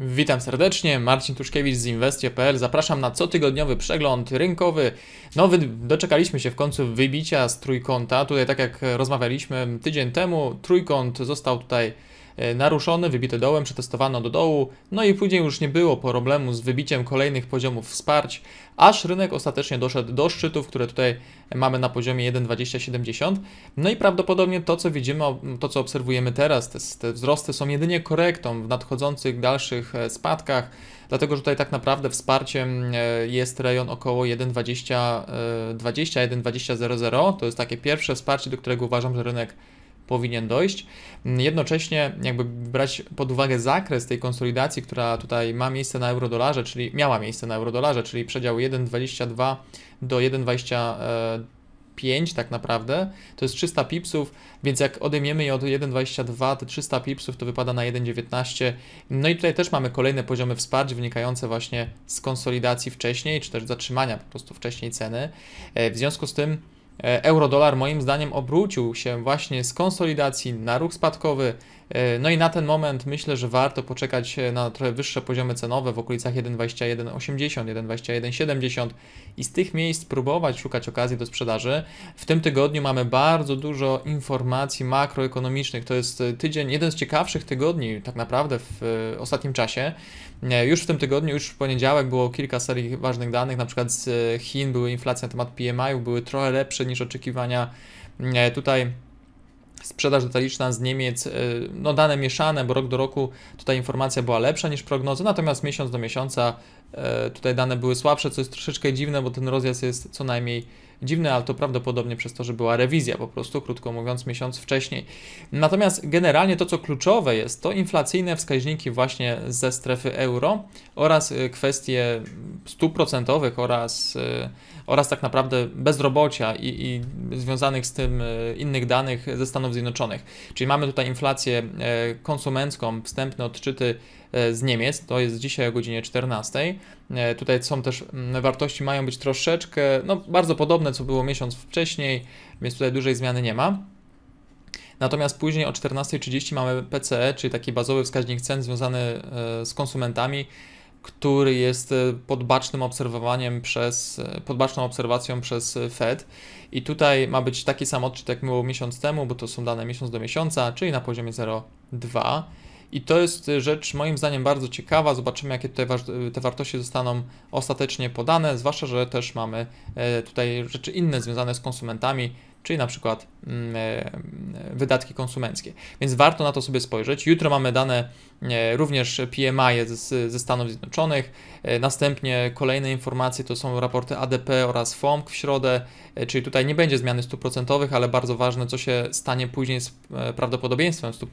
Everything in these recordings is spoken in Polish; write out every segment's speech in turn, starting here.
Witam serdecznie, Marcin Tuszkiewicz z Inwestie.pl. Zapraszam na cotygodniowy przegląd rynkowy. No, doczekaliśmy się w końcu wybicia z trójkąta. Tutaj, tak jak rozmawialiśmy tydzień temu, trójkąt został tutaj E, naruszony, wybity dołem, przetestowano do dołu, no i później już nie było problemu z wybiciem kolejnych poziomów wsparć, aż rynek ostatecznie doszedł do szczytów, które tutaj mamy na poziomie 1,2070. No i prawdopodobnie to, co widzimy, to co obserwujemy teraz, te, te wzrosty są jedynie korektą w nadchodzących dalszych e, spadkach dlatego że tutaj tak naprawdę wsparciem e, jest rejon około 1,20, 1,2000. To jest takie pierwsze wsparcie, do którego uważam, że rynek powinien dojść. Jednocześnie jakby brać pod uwagę zakres tej konsolidacji, która tutaj ma miejsce na eurodolarze, czyli miała miejsce na eurodolarze, czyli przedział 1,22 do 1,25 tak naprawdę, to jest 300 pipsów, więc jak odejmiemy je od 1,22, te 300 pipsów to wypada na 1,19. No i tutaj też mamy kolejne poziomy wsparć wynikające właśnie z konsolidacji wcześniej, czy też zatrzymania po prostu wcześniej ceny. E, w związku z tym E, eurodolar moim zdaniem obrócił się właśnie z konsolidacji na ruch spadkowy. E, no i na ten moment myślę, że warto poczekać e, na trochę wyższe poziomy cenowe w okolicach 1,2180, 1,2170 i z tych miejsc próbować szukać okazji do sprzedaży. W tym tygodniu mamy bardzo dużo informacji makroekonomicznych. To jest tydzień, jeden z ciekawszych tygodni tak naprawdę w ostatnim czasie. Już w tym tygodniu, już w poniedziałek było kilka serii ważnych danych, na przykład z e, Chin były inflacje na temat PMI, były trochę lepsze niż oczekiwania. E, tutaj sprzedaż detaliczna z Niemiec, e, no dane mieszane, bo rok do roku tutaj informacja była lepsza niż prognozy, natomiast miesiąc do miesiąca tutaj dane były słabsze, co jest troszeczkę dziwne, bo ten rozjazd jest co najmniej Dziwne, ale to prawdopodobnie przez to, że była rewizja po prostu, krótko mówiąc, miesiąc wcześniej. Natomiast generalnie to, co kluczowe jest, to inflacyjne wskaźniki właśnie ze strefy euro oraz y, kwestie stuprocentowych oraz, y, oraz tak naprawdę bezrobocia i, i, związanych z tym y, innych danych ze Stanów Zjednoczonych. Czyli mamy tutaj inflację y, konsumencką, wstępne odczyty z Niemiec, to jest dzisiaj o godzinie 14. Tutaj są też mm, wartości, mają być troszeczkę, no bardzo podobne, co było miesiąc wcześniej, więc tutaj dużej zmiany nie ma. Natomiast później o 14.30 mamy PCE, czyli taki bazowy wskaźnik cen związany z konsumentami który jest e, pod bacznym obserwowaniem przez, e, pod baczną obserwacją przez e, Fed. I tutaj ma być taki sam odczyt, jak było miesiąc temu, bo to są dane miesiąc do miesiąca, czyli na poziomie 0,2. I to jest rzecz moim zdaniem bardzo ciekawa. Zobaczymy, jakie tutaj te wartości zostaną ostatecznie podane, zwłaszcza, że też mamy tutaj rzeczy inne związane z konsumentami, czyli na przykład mm, e, wydatki konsumenckie. Więc warto na to sobie spojrzeć. Jutro mamy dane e, również PMI ze Stanów Zjednoczonych, e, następnie kolejne informacje to są raporty ADP oraz FOMC w środę, czyli tutaj nie będzie zmiany stóp procentowych, ale bardzo ważne, co się stanie później z prawdopodobieństwem stóp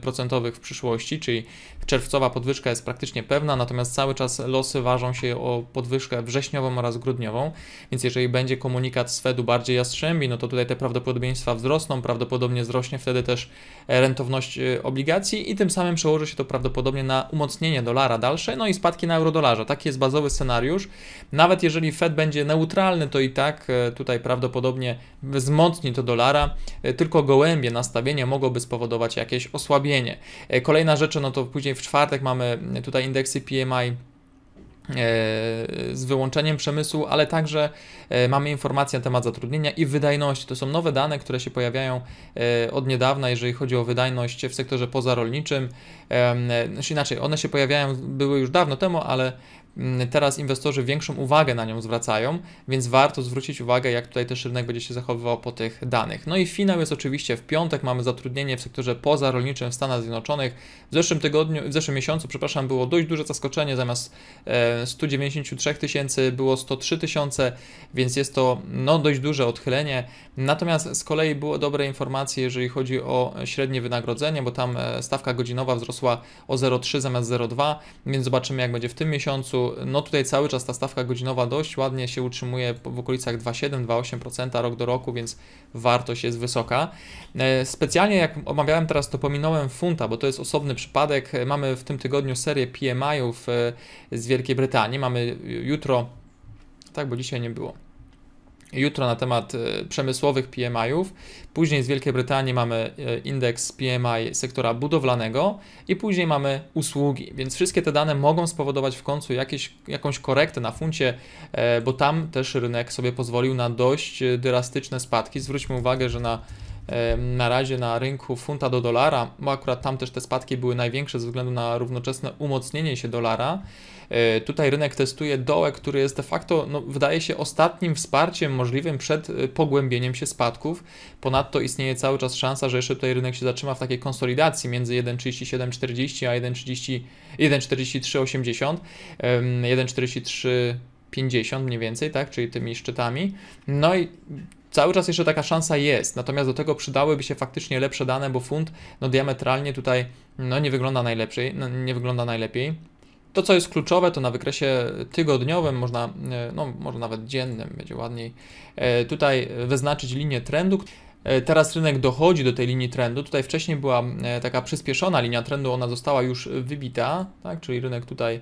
procentowych w przyszłości, czyli czerwcowa podwyżka jest praktycznie pewna, natomiast cały czas losy ważą się o podwyżkę wrześniową oraz grudniową, więc jeżeli będzie komunikat z Fedu bardziej jastrzębi, no to tutaj tutaj te prawdopodobieństwa wzrosną, prawdopodobnie wzrośnie wtedy też e, rentowność e, obligacji i tym samym przełoży się to prawdopodobnie na umocnienie dolara dalsze, no i spadki na eurodolarza. Taki jest bazowy scenariusz. Nawet jeżeli Fed będzie neutralny, to i tak e, tutaj prawdopodobnie wzmocni to dolara, tylko gołębie nastawienie mogłoby spowodować jakieś osłabienie. Kolejna rzecz, no to później w czwartek mamy tutaj indeksy PMI E, z wyłączeniem przemysłu, ale także e, mamy informacje na temat zatrudnienia i wydajności. To są nowe dane, które się pojawiają e, od niedawna, jeżeli chodzi o wydajność w sektorze pozarolniczym. Znaczy inaczej, one się pojawiają, były już dawno temu, ale Mm, teraz inwestorzy większą uwagę na nią zwracają, więc warto zwrócić uwagę, jak tutaj też rynek będzie się zachowywał po tych danych. No i finał jest oczywiście w piątek, mamy zatrudnienie w sektorze pozarolniczym w Stanach Zjednoczonych. W zeszłym tygodniu, w zeszłym miesiącu, przepraszam, było dość duże zaskoczenie, zamiast 193 e, tysięcy było 103 tysiące, więc jest to no, dość duże odchylenie. Natomiast z kolei były dobre informacje, jeżeli chodzi o średnie wynagrodzenie, bo tam e, stawka godzinowa wzrosła o 0,3 zamiast 0,2, więc zobaczymy jak będzie w tym miesiącu no tutaj cały czas ta stawka godzinowa dość ładnie się utrzymuje w okolicach 2,7-2,8% rok do roku, więc wartość jest wysoka. E, specjalnie jak omawiałem teraz, to pominąłem funta, bo to jest osobny przypadek. E, mamy w tym tygodniu serię PMI-ów e, z Wielkiej Brytanii. Mamy jutro, tak, bo dzisiaj nie było jutro na temat y, przemysłowych PMI-ów. Później z Wielkiej Brytanii mamy y, indeks PMI sektora budowlanego i później mamy usługi. Więc wszystkie te dane mogą spowodować w końcu jakieś, jakąś korektę na funcie, e, bo tam też rynek sobie pozwolił na dość y, drastyczne spadki. Zwróćmy uwagę, że na na razie na rynku funta do dolara, bo akurat tam też te spadki były największe ze względu na równoczesne umocnienie się dolara. E, tutaj rynek testuje dołek, który jest de facto, no, wydaje się, ostatnim wsparciem możliwym przed e, pogłębieniem się spadków. Ponadto istnieje cały czas szansa, że jeszcze tutaj rynek się zatrzyma w takiej konsolidacji między 1,3740 a 1,4380, 1,43,50. mniej więcej, tak, czyli tymi szczytami. No i Cały czas jeszcze taka szansa jest, natomiast do tego przydałyby się faktycznie lepsze dane, bo fund no diametralnie tutaj no nie wygląda najlepszy, no, nie wygląda najlepiej. To, co jest kluczowe, to na wykresie tygodniowym, można, e, no, może nawet dziennym, będzie ładniej, e, tutaj wyznaczyć linię trendu. E, teraz rynek dochodzi do tej linii trendu. Tutaj wcześniej była taka przyspieszona linia trendu, ona została już wybita, tak? czyli rynek tutaj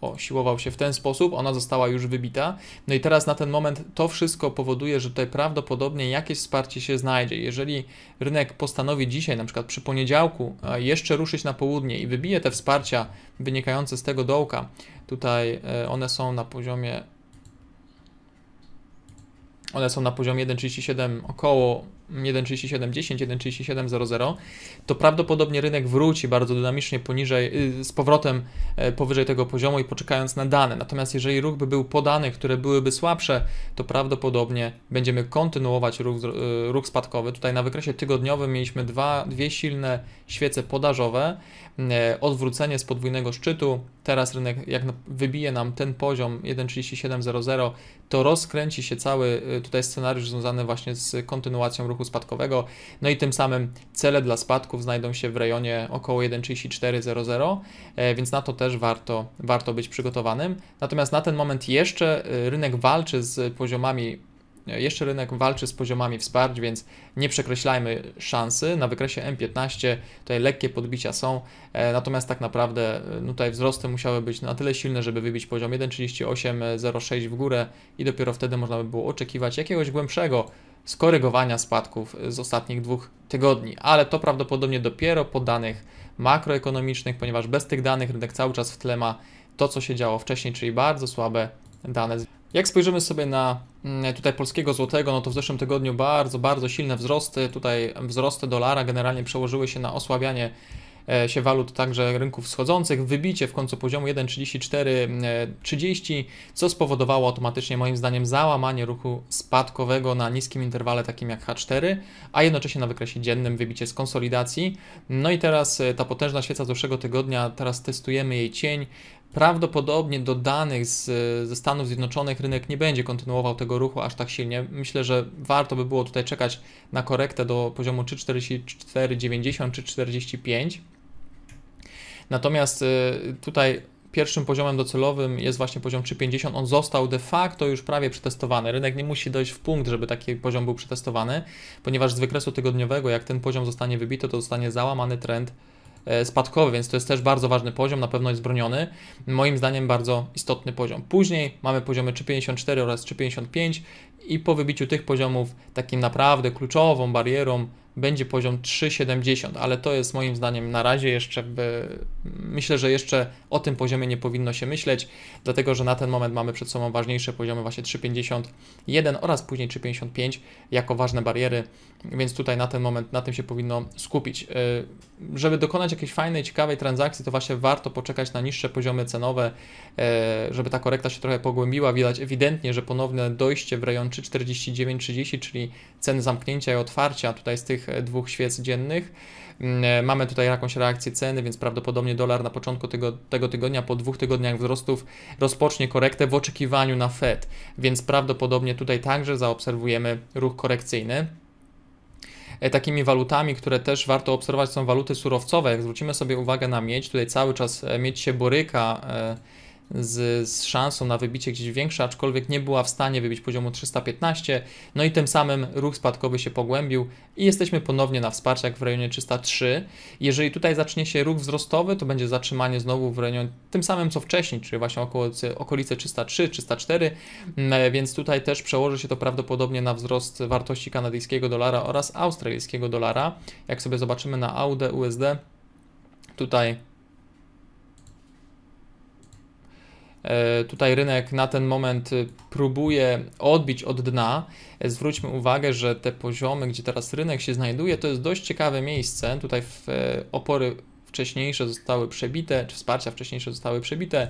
o, siłował się w ten sposób, ona została już wybita. No i teraz na ten moment to wszystko powoduje, że tutaj prawdopodobnie jakieś wsparcie się znajdzie. Jeżeli rynek postanowi dzisiaj, na przykład przy poniedziałku, e, jeszcze ruszyć na południe i wybije te wsparcia wynikające z tego dołka, tutaj e, one są na poziomie one są na poziomie 1,37 około 1,3710, 1,3700, to prawdopodobnie rynek wróci bardzo dynamicznie poniżej, y, z powrotem e, powyżej tego poziomu i poczekając na dane. Natomiast jeżeli ruch by był podany, które byłyby słabsze, to prawdopodobnie będziemy kontynuować ruch, y, ruch spadkowy. Tutaj na wykresie tygodniowym mieliśmy dwa, dwie silne świece podażowe, e, odwrócenie z podwójnego szczytu, teraz rynek, jak wybije nam ten poziom 1,3700, to rozkręci się cały y, tutaj scenariusz związany właśnie z kontynuacją ruchu spadkowego, no i tym samym cele dla spadków znajdą się w rejonie około 1,3400, e, więc na to też warto, warto być przygotowanym. Natomiast na ten moment jeszcze y, rynek walczy z poziomami jeszcze rynek walczy z poziomami wsparć, więc nie przekreślajmy szansy. Na wykresie M15 tutaj lekkie podbicia są, e, natomiast tak naprawdę e, no tutaj wzrosty musiały być na tyle silne, żeby wybić poziom 1,3806 w górę i dopiero wtedy można by było oczekiwać jakiegoś głębszego skorygowania spadków z ostatnich dwóch tygodni, ale to prawdopodobnie dopiero po danych makroekonomicznych, ponieważ bez tych danych rynek cały czas w tle ma to, co się działo wcześniej, czyli bardzo słabe dane. Jak spojrzymy sobie na mm, tutaj polskiego złotego, no to w zeszłym tygodniu bardzo, bardzo silne wzrosty. Tutaj wzrosty dolara generalnie przełożyły się na osłabianie e, się walut także rynków wschodzących, wybicie w końcu poziomu 1,3430, e, co spowodowało automatycznie moim zdaniem załamanie ruchu spadkowego na niskim interwale takim jak H4, a jednocześnie na wykresie dziennym wybicie z konsolidacji. No i teraz e, ta potężna świeca z zeszłego tygodnia, teraz testujemy jej cień, Prawdopodobnie do danych z, ze Stanów Zjednoczonych rynek nie będzie kontynuował tego ruchu aż tak silnie. Myślę, że warto by było tutaj czekać na korektę do poziomu 3,4490 czy 45. Natomiast y, tutaj pierwszym poziomem docelowym jest właśnie poziom 3,50. On został de facto już prawie przetestowany. Rynek nie musi dojść w punkt, żeby taki poziom był przetestowany, ponieważ z wykresu tygodniowego, jak ten poziom zostanie wybity, to zostanie załamany trend E, spadkowy, więc to jest też bardzo ważny poziom, na pewno jest broniony. Moim zdaniem bardzo istotny poziom. Później mamy poziomy 3,54 oraz 3,55 i po wybiciu tych poziomów takim naprawdę kluczową barierą będzie poziom 3,70, ale to jest moim zdaniem na razie jeszcze, by, myślę, że jeszcze o tym poziomie nie powinno się myśleć, dlatego że na ten moment mamy przed sobą ważniejsze poziomy właśnie 3,51 oraz później 3,55 jako ważne bariery, więc tutaj na ten moment na tym się powinno skupić. Y, żeby dokonać jakiejś fajnej, ciekawej transakcji, to właśnie warto poczekać na niższe poziomy cenowe, y, żeby ta korekta się trochę pogłębiła. Widać ewidentnie, że ponowne dojście w rejon 3,49,30, czyli ceny zamknięcia i otwarcia tutaj z tych dwóch świec dziennych. Mm, e, mamy tutaj jakąś reakcję ceny, więc prawdopodobnie dolar na początku tego, tego tygodnia, po dwóch tygodniach wzrostów, rozpocznie korektę w oczekiwaniu na Fed, więc prawdopodobnie tutaj także zaobserwujemy ruch korekcyjny e, takimi walutami, które też warto obserwować, są waluty surowcowe. Jak zwrócimy sobie uwagę na miedź, tutaj cały czas e, miedź się boryka. E z, z, szansą na wybicie gdzieś większe, aczkolwiek nie była w stanie wybić poziomu 315, no i tym samym ruch spadkowy się pogłębił i jesteśmy ponownie na wsparciach w rejonie 303. Jeżeli tutaj zacznie się ruch wzrostowy, to będzie zatrzymanie znowu w rejonie tym samym co wcześniej, czyli właśnie około, okolice 303, 304, mm, e, więc tutaj też przełoży się to prawdopodobnie na wzrost wartości kanadyjskiego dolara oraz australijskiego dolara. Jak sobie zobaczymy na AUD, USD, tutaj E, tutaj rynek na ten moment y, próbuje odbić od dna. E, zwróćmy uwagę, że te poziomy, gdzie teraz rynek się znajduje, to jest dość ciekawe miejsce. Tutaj e, opory wcześniejsze zostały przebite, czy wsparcia wcześniejsze zostały przebite.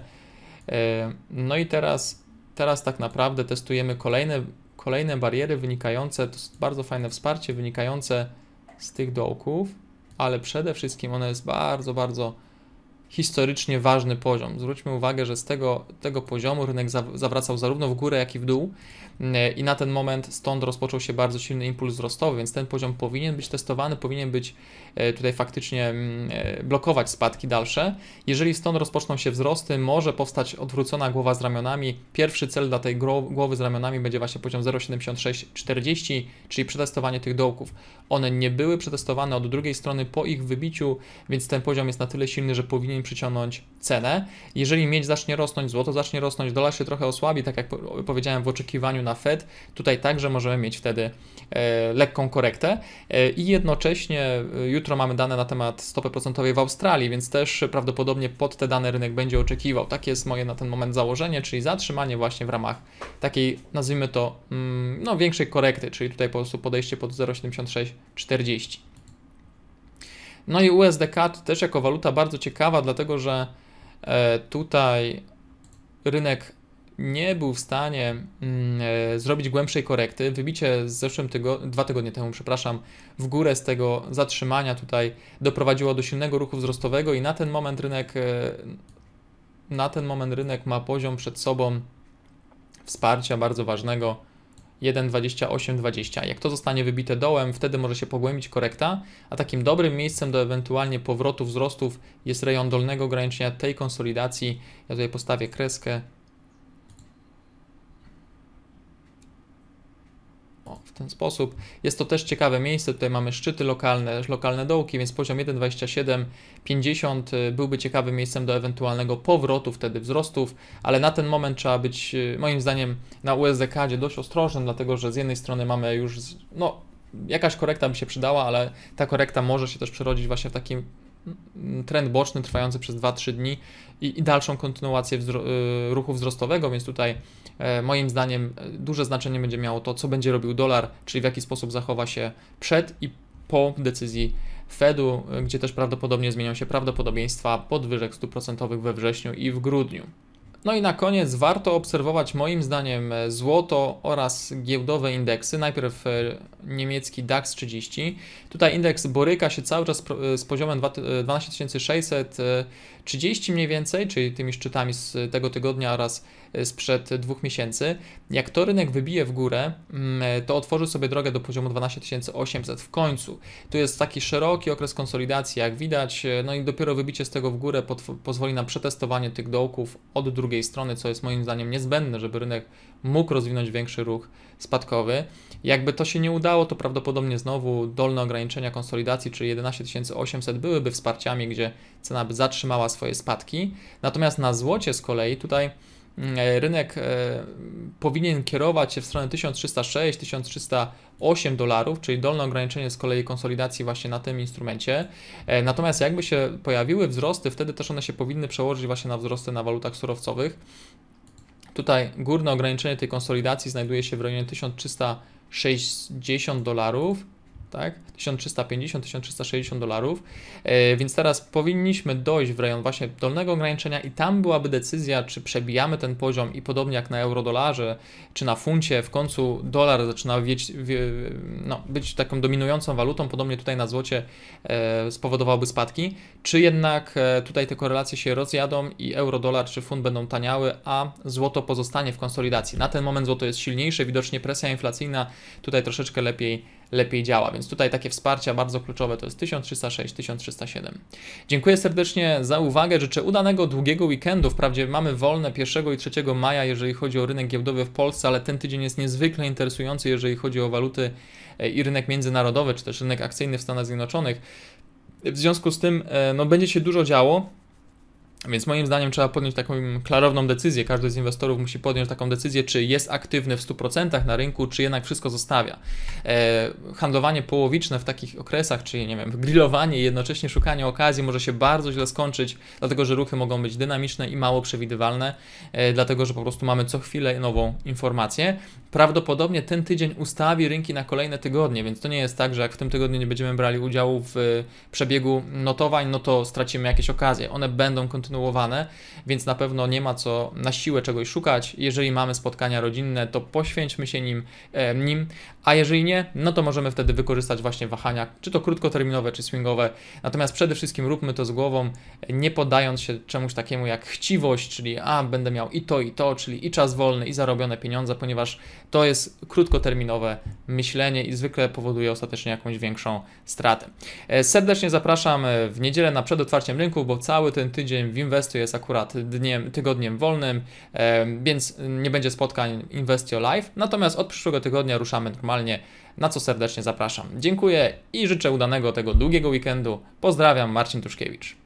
No i teraz, teraz tak naprawdę testujemy kolejne, kolejne bariery wynikające, to jest bardzo fajne wsparcie wynikające z tych dołków, ale przede wszystkim ono jest bardzo, bardzo historycznie ważny poziom. Zwróćmy uwagę, że z tego, tego poziomu rynek zawracał zarówno w górę, jak i w dół. E, i na ten moment stąd rozpoczął się bardzo silny impuls wzrostowy, więc ten poziom powinien być testowany, powinien być e, tutaj faktycznie mm, e, blokować spadki dalsze. Jeżeli stąd rozpoczną się wzrosty, może powstać odwrócona głowa z ramionami. Pierwszy cel dla tej głowy z ramionami będzie właśnie poziom 0,7640, czyli przetestowanie tych dołków. One nie były przetestowane od drugiej strony po ich wybiciu, więc ten poziom jest na tyle silny, że powinien przyciągnąć cenę. Jeżeli miedź zacznie rosnąć, złoto zacznie rosnąć, dolar się trochę osłabi, tak jak powiedziałem w oczekiwaniu na na Fed. Tutaj także możemy mieć wtedy e, lekką korektę e, i jednocześnie e, jutro mamy dane na temat stopy procentowej w Australii, więc też prawdopodobnie pod te dane rynek będzie oczekiwał. Takie jest moje na ten moment założenie, czyli zatrzymanie właśnie w ramach takiej, nazwijmy to, mm, no większej korekty, czyli tutaj po prostu podejście pod 0,7640. No i USDK to też jako waluta bardzo ciekawa, dlatego że tutaj rynek nie był w stanie mm, e, zrobić głębszej korekty. Wybicie z zeszłym tygodniu, dwa tygodnie temu, przepraszam, w górę z tego zatrzymania tutaj doprowadziło do silnego ruchu wzrostowego i na ten moment rynek e, na ten moment rynek ma poziom przed sobą wsparcia bardzo ważnego 1,2820. Jak to zostanie wybite dołem, wtedy może się pogłębić korekta, a takim dobrym miejscem do ewentualnie powrotu wzrostów jest rejon dolnego ograniczenia tej konsolidacji. Ja tutaj postawię kreskę ten sposób. Jest to też ciekawe miejsce, tutaj mamy szczyty lokalne, lokalne dołki, więc poziom 1,27,50 y, byłby ciekawym miejscem do ewentualnego powrotu wtedy wzrostów, ale na ten moment trzeba być y, moim zdaniem na USDK dość ostrożnym, dlatego że z jednej strony mamy już, no jakaś korekta by się przydała, ale ta korekta może się też przerodzić właśnie w takim mm, mm, trend boczny trwający przez 2-3 dni i, i dalszą kontynuację wzro y, ruchu wzrostowego, więc tutaj E, moim zdaniem e, duże znaczenie będzie miało to, co będzie robił dolar, czyli w jaki sposób zachowa się przed i po decyzji Fedu, e, gdzie też prawdopodobnie zmienią się prawdopodobieństwa podwyżek stóp procentowych we wrześniu i w grudniu. No i na koniec warto obserwować moim zdaniem złoto oraz giełdowe indeksy. Najpierw niemiecki DAX 30. Tutaj indeks boryka się cały czas z poziomem 12630 mniej więcej, czyli tymi szczytami z tego tygodnia oraz Y, sprzed dwóch miesięcy. Jak to rynek wybije w górę, mm, y, to otworzy sobie drogę do poziomu 12800 w końcu. Tu jest taki szeroki okres konsolidacji, jak widać, y, no i dopiero wybicie z tego w górę pozwoli na przetestowanie tych dołków od drugiej strony, co jest moim zdaniem niezbędne, żeby rynek mógł rozwinąć większy ruch spadkowy. Jakby to się nie udało, to prawdopodobnie znowu dolne ograniczenia konsolidacji, czyli 11800 byłyby wsparciami, gdzie cena by zatrzymała swoje spadki. Natomiast na złocie z kolei tutaj E, rynek e, powinien kierować się w stronę 1306-1308 dolarów, czyli dolne ograniczenie z kolei konsolidacji właśnie na tym instrumencie. E, natomiast jakby się pojawiły wzrosty, wtedy też one się powinny przełożyć właśnie na wzrosty na walutach surowcowych. Tutaj górne ograniczenie tej konsolidacji znajduje się w rejonie 1360 dolarów tak? 1350-1360 dolarów, e, więc teraz powinniśmy dojść w rejon właśnie dolnego ograniczenia i tam byłaby decyzja, czy przebijamy ten poziom i podobnie jak na eurodolarze, czy na funcie, w końcu dolar zaczyna wieć, wie, no, być taką dominującą walutą, podobnie tutaj na złocie e, spowodowałby spadki, czy jednak e, tutaj te korelacje się rozjadą i euro-dolar czy funt będą taniały, a złoto pozostanie w konsolidacji. Na ten moment złoto jest silniejsze, widocznie presja inflacyjna tutaj troszeczkę lepiej lepiej działa. Więc tutaj takie wsparcia bardzo kluczowe to jest 1306, 1307. Dziękuję serdecznie za uwagę. Życzę udanego długiego weekendu. Wprawdzie mamy wolne 1 i 3 maja, jeżeli chodzi o rynek giełdowy w Polsce, ale ten tydzień jest niezwykle interesujący, jeżeli chodzi o waluty e, i rynek międzynarodowy, czy też rynek akcyjny w Stanach Zjednoczonych. W związku z tym e, no, będzie się dużo działo. Więc moim zdaniem trzeba podjąć taką klarowną decyzję. Każdy z inwestorów musi podjąć taką decyzję, czy jest aktywny w 100% na rynku, czy jednak wszystko zostawia. E, handlowanie połowiczne w takich okresach, czyli nie wiem, grillowanie i jednocześnie szukanie okazji może się bardzo źle skończyć, dlatego że ruchy mogą być dynamiczne i mało przewidywalne, e, dlatego że po prostu mamy co chwilę nową informację prawdopodobnie ten tydzień ustawi rynki na kolejne tygodnie, więc to nie jest tak, że jak w tym tygodniu nie będziemy brali udziału w y, przebiegu notowań, no to stracimy jakieś okazje. One będą kontynuowane, więc na pewno nie ma co na siłę czegoś szukać. Jeżeli mamy spotkania rodzinne, to poświęćmy się nim, e, nim a jeżeli nie, no to możemy wtedy wykorzystać właśnie wahania, czy to krótkoterminowe, czy swingowe. Natomiast przede wszystkim róbmy to z głową, nie podając się czemuś takiemu jak chciwość, czyli a, będę miał i to, i to, czyli i czas wolny, i zarobione pieniądze, ponieważ to jest krótkoterminowe myślenie i zwykle powoduje ostatecznie jakąś większą stratę. E, serdecznie zapraszam e, w niedzielę na przed otwarciem rynku, bo cały ten tydzień w Investu jest akurat dniem, tygodniem wolnym, e, więc nie będzie spotkań Investio Live. Natomiast od przyszłego tygodnia ruszamy normalnie, na co serdecznie zapraszam. Dziękuję i życzę udanego tego długiego weekendu. Pozdrawiam, Marcin Tuszkiewicz.